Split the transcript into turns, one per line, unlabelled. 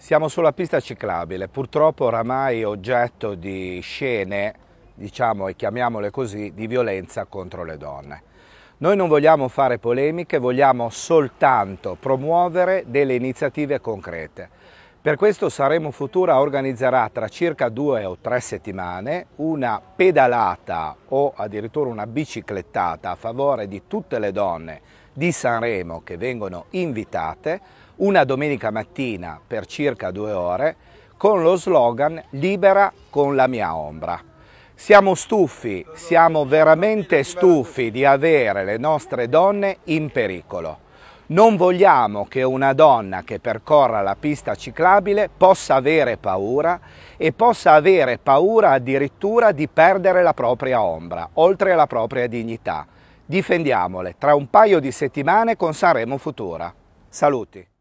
Siamo
sulla pista ciclabile, purtroppo oramai oggetto di scene, diciamo e chiamiamole così, di violenza contro le donne. Noi non vogliamo fare polemiche, vogliamo soltanto promuovere delle iniziative concrete. Per questo Saremo Futura organizzerà tra circa due o tre settimane una pedalata o addirittura una biciclettata a favore di tutte le donne di Sanremo che vengono invitate una domenica mattina per circa due ore con lo slogan Libera con la mia ombra. Siamo stufi, siamo veramente stufi di avere le nostre donne in pericolo. Non vogliamo che una donna che percorra la pista ciclabile possa avere paura e possa avere paura addirittura di perdere la propria ombra, oltre alla propria dignità. Difendiamole tra un paio di settimane con Sanremo Futura. Saluti!